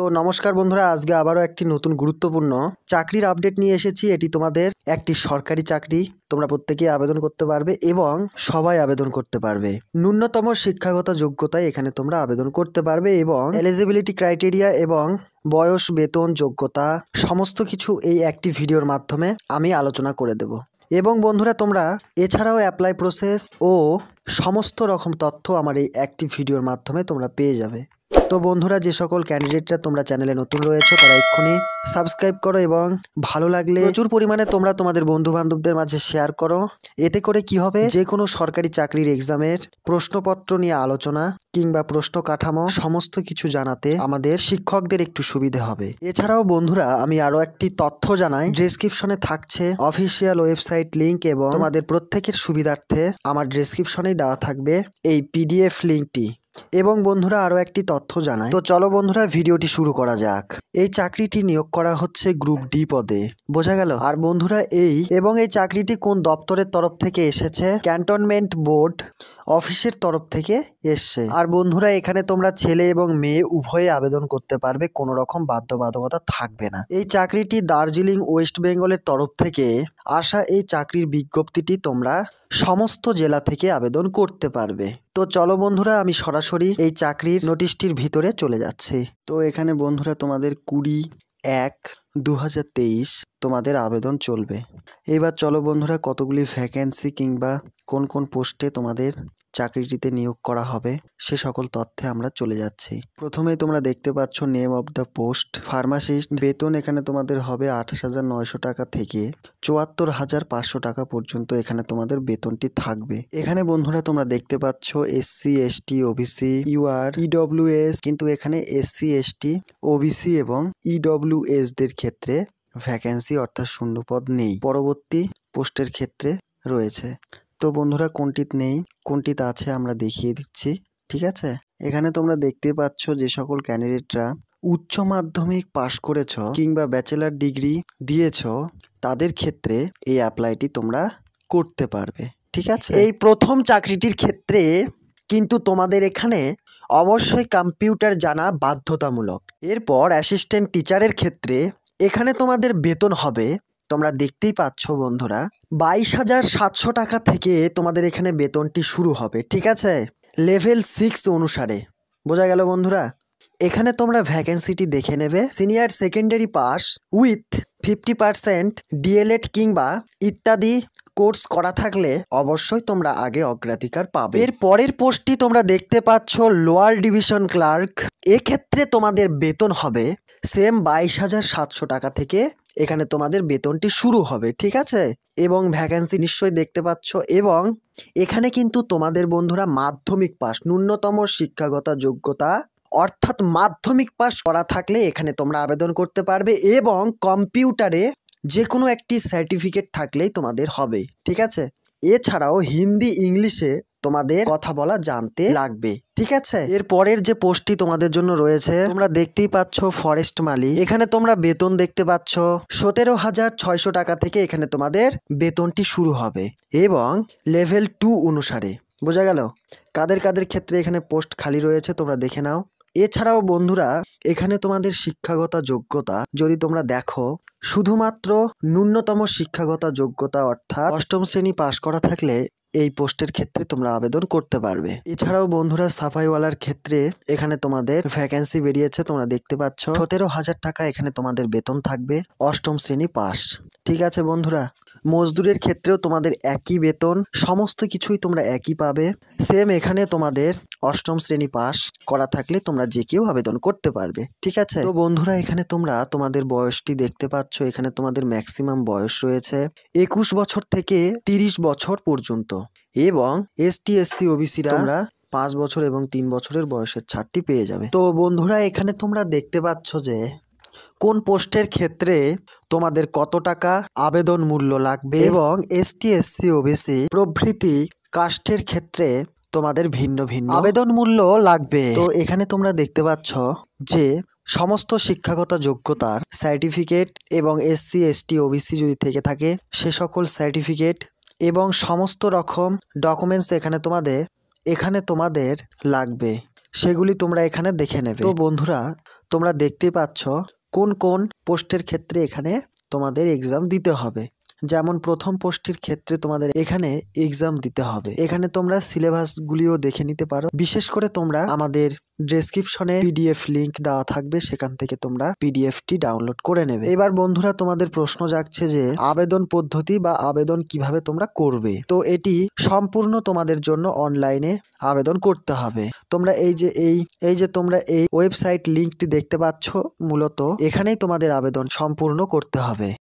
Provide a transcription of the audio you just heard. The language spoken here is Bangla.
তো নমস্কার বন্ধুরা আজকে আবারও একটি নতুন গুরুত্বপূর্ণ চাকরির আপডেট নিয়ে এসেছি এটি তোমাদের একটি সরকারি চাকরি তোমরা প্রত্যেকেই আবেদন করতে পারবে এবং সবাই আবেদন করতে পারবে ন্যূনতম শিক্ষাগত যোগ্যতায় এখানে তোমরা আবেদন করতে পারবে এবং এলিজিবিলিটি ক্রাইটেরিয়া এবং বয়স বেতন যোগ্যতা সমস্ত কিছু এই একটি ভিডিওর মাধ্যমে আমি আলোচনা করে দেব এবং বন্ধুরা তোমরা এছাড়াও অ্যাপ্লাই প্রসেস ও সমস্ত রকম তথ্য আমার এই একটি ভিডিওর মাধ্যমে তোমরা পেয়ে যাবে তো বন্ধুরা যে সকল ক্যান্ডিডেটরা তোমরা চ্যানেলে নতুন রয়েছে তারা এক্ষুনি সাবস্ক্রাইব করো এবং ভালো লাগলে প্রচুর পরিমাণে তোমরা তোমাদের বন্ধু বান্ধবদের মাঝে শেয়ার করো এতে করে কি হবে যে কোনো সরকারি চাকরির এক্সামের প্রশ্নপত্র নিয়ে আলোচনা কিংবা প্রশ্ন কাঠামো সমস্ত কিছু জানাতে আমাদের শিক্ষকদের একটু সুবিধে হবে এছাড়াও বন্ধুরা আমি আরও একটি তথ্য জানাই ডিসক্রিপশনে থাকছে অফিসিয়াল ওয়েবসাইট লিঙ্ক এবং তোমাদের প্রত্যেকের সুবিধার্থে আমার ডিসক্রিপশনেই দেওয়া থাকবে এই পিডিএফ লিঙ্কটি এবং বন্ধুরা আরও একটি তথ্য জানায় তো চলো বন্ধুরা ভিডিওটি শুরু করা যাক এই চাকরিটি নিয়োগ করা হচ্ছে গ্রুপ ডি পদে বোঝা গেল আর বন্ধুরা এই এবং এই চাকরিটি কোন দপ্তরের তরফ থেকে এসেছে ক্যান্টনমেন্ট বোর্ড অফিসের তরফ থেকে এসছে আর বন্ধুরা এখানে তোমরা ছেলে এবং মেয়ে উভয়ে আবেদন করতে পারবে কোনো রকম বাধ্যবাধকতা থাকবে না এই চাকরিটি দার্জিলিং ওয়েস্ট বেঙ্গলের তরফ থেকে আসা এই চাকরির বিজ্ঞপ্তিটি তোমরা সমস্ত জেলা থেকে আবেদন করতে পারবে তো চলো বন্ধুরা আমি সরাসরি এই চাকরির নোটিশটির ভিতরে চলে যাচ্ছি তো এখানে বন্ধুরা তোমাদের কুড়ি এক দু তোমাদের আবেদন চলবে এবার চলো বন্ধুরা কতগুলি ভ্যাকেন্সি কিংবা কোন কোন পোস্টে তোমাদের চাকরিটিতে নিয়োগ করা হবে সে সকল তথ্যে আমরা চলে যাচ্ছি প্রথমে তোমরা দেখতে পাচ্ছ name of the post pharmacist বেতন এখানে তোমাদের হবে আঠাশ হাজার নয়শো টাকা থেকে চুয়াত্তর হাজার পাঁচশো টাকা পর্যন্ত এখানে তোমাদের বেতনটি থাকবে এখানে বন্ধুরা তোমরা দেখতে পাচ্ছ এসসি এসটি ওবিসি ইউআর এস কিন্তু এখানে এসসি এসটি ওবিসি এবং ইডব্লিউএস e দের ক্ষেত্রে ক্ষেত্রে ভ্যাকেন্সি অর্থাৎ শূন্যপদ নেই পরবর্তী পোস্টের ক্ষেত্রে রয়েছে তো বন্ধুরা কোনটিত নেই কোনটিতে আছে আমরা দেখিয়ে দিচ্ছি ঠিক আছে এখানে তোমরা দেখতে পাচ্ছ যে সকল ক্যান্ডিডেটরা উচ্চ মাধ্যমিক পাশ করেছ কিংবা ব্যাচেলার ডিগ্রি দিয়েছ তাদের ক্ষেত্রে এই অ্যাপ্লাইটি তোমরা করতে পারবে ঠিক আছে এই প্রথম চাকরিটির ক্ষেত্রে কিন্তু তোমাদের এখানে অবশ্যই কম্পিউটার জানা বাধ্যতামূলক এরপর অ্যাসিস্ট্যান্ট টিচারের ক্ষেত্রে এখানে তোমাদের বেতন হবে তোমরা দেখতেই পাচ্ছ বন্ধুরা বাইশ হাজার সাতশো টাকা থেকে তোমাদের এখানে বেতনটি শুরু হবে ঠিক আছে লেভেল সিক্স অনুসারে বোঝা গেল বন্ধুরা এখানে তোমরা ভ্যাকেন্সিটি দেখে নেবে senior secondary pass with fifty percent DElEd কিংবা ইত্যাদি কোর্স করা থাকলে অবশ্যই তোমরা আগে অগ্রাধিকার পাবে এর পরের পোস্টটি তোমরা দেখতে পাচ্ছ লোয়ার ডিভিশন ক্লার্ক এক্ষেত্রে তোমাদের বেতন হবে সেম বাইশ হাজার সাতশো টাকা থেকে এখানে তোমাদের বেতনটি শুরু হবে ঠিক আছে এবং ভ্যাকেন্সি নিশ্চয়ই দেখতে পাচ্ছ এবং এখানে কিন্তু তোমাদের বন্ধুরা মাধ্যমিক পাস ন্যূনতম শিক্ষাগত যোগ্যতা অর্থাৎ মাধ্যমিক পাশ করা থাকলে এখানে তোমরা আবেদন করতে পারবে এবং কম্পিউটারে যে কোনো একটি সার্টিফিকেট থাকলেই তোমাদের হবে ঠিক আছে এছাড়াও হিন্দি ইংলিশে তোমাদের কথা বলা জানতে লাগবে ঠিক আছে এর পরের যে পোস্টটি তোমাদের জন্য রয়েছে তোমরা দেখতেই পাচ্ছ ফরেস্ট মালি এখানে তোমরা বেতন দেখতে পাচ্ছ সতেরো হাজার ছয়শো টাকা থেকে এখানে তোমাদের বেতনটি শুরু হবে এবং লেভেল টু অনুসারে বোঝা গেল কাদের কাদের ক্ষেত্রে এখানে পোস্ট খালি রয়েছে তোমরা দেখে নাও এছাড়াও বন্ধুরা এখানে তোমাদের শিক্ষাগত যোগ্যতা যদি তোমরা দেখো শুধুমাত্র ন্যূনতম শিক্ষাগত যোগ্যতা অর্থাৎ অষ্টম শ্রেণী পাশ করা থাকলে এই পোস্টের ক্ষেত্রে তোমরা আবেদন করতে পারবে এছাড়াও বন্ধুরা সাফাইওয়ালার ক্ষেত্রে এখানে তোমাদের ভ্যাকেন্সি বেরিয়েছে তোমরা দেখতে পাচ্ছ সতেরো হাজার টাকা এখানে তোমাদের বেতন থাকবে অষ্টম শ্রেণী পাস ঠিক আছে বন্ধুরা মজদুরের ক্ষেত্রেও তোমাদের একই বেতন সমস্ত কিছুই তোমরা একই পাবে সেম এখানে তোমাদের অষ্টম শ্রেণী পাস করা থাকলে তোমরা যে কেউ আবেদন করতে পারবে ঠিক আছে তো বন্ধুরা এখানে তোমরা তোমাদের বয়সটি দেখতে পাচ্ছ এখানে তোমাদের ম্যাক্সিমাম বয়স রয়েছে একুশ বছর থেকে তিরিশ বছর পর্যন্ত এবং এস সি ওবিসিরা তোমরা পাঁচ বছর এবং তিন বছরের বয়সের ছাড়টি পেয়ে যাবে তো বন্ধুরা এখানে তোমরা দেখতে পাচ্ছ যে কোন পোস্টের ক্ষেত্রে তোমাদের কত টাকা আবেদন মূল্য লাগবে এবং এস সি ওবিসি প্রভৃতি কাস্টের ক্ষেত্রে তোমাদের ভিন্ন ভিন্ন আবেদন মূল্য লাগবে তো এখানে তোমরা দেখতে পাচ্ছ যে সমস্ত শিক্ষাগত যোগ্যতার সার্টিফিকেট এবং এসসি এসটি ওবিসি যদি থেকে থাকে সে সকল সার্টিফিকেট এবং সমস্ত রকম ডকুমেন্টস এখানে তোমাদের এখানে তোমাদের লাগবে সেগুলি তোমরা এখানে দেখে নেবে তো বন্ধুরা তোমরা দেখতে পাচ্ছ কোন কোন পোস্টের ক্ষেত্রে এখানে তোমাদের এক্সাম দিতে হবে যেমন প্রথম পোস্টের ক্ষেত্রে তোমাদের এখানে এক্সাম দিতে হবে এখানে তোমরা সিলেবাস গুলিও দেখে নিতে পারো বিশেষ করে তোমরা আমাদের ডেসক্রিপশনে পিডিএফ লিংক দেওয়া থাকবে সেখান থেকে তোমরা পিডিএফ টি ডাউনলোড করে নেবে এবার বন্ধুরা তোমাদের প্রশ্ন জাগছে যে আবেদন পদ্ধতি বা আবেদন কিভাবে তোমরা করবে তো এটি সম্পূর্ণ তোমাদের জন্য অনলাইনে আবেদন করতে হবে তোমরা এই যে এই এই যে তোমরা এই ওয়েবসাইট লিঙ্কটি দেখতে পাচ্ছ মূলত এখানেই তোমাদের আবেদন সম্পূর্ণ করতে হবে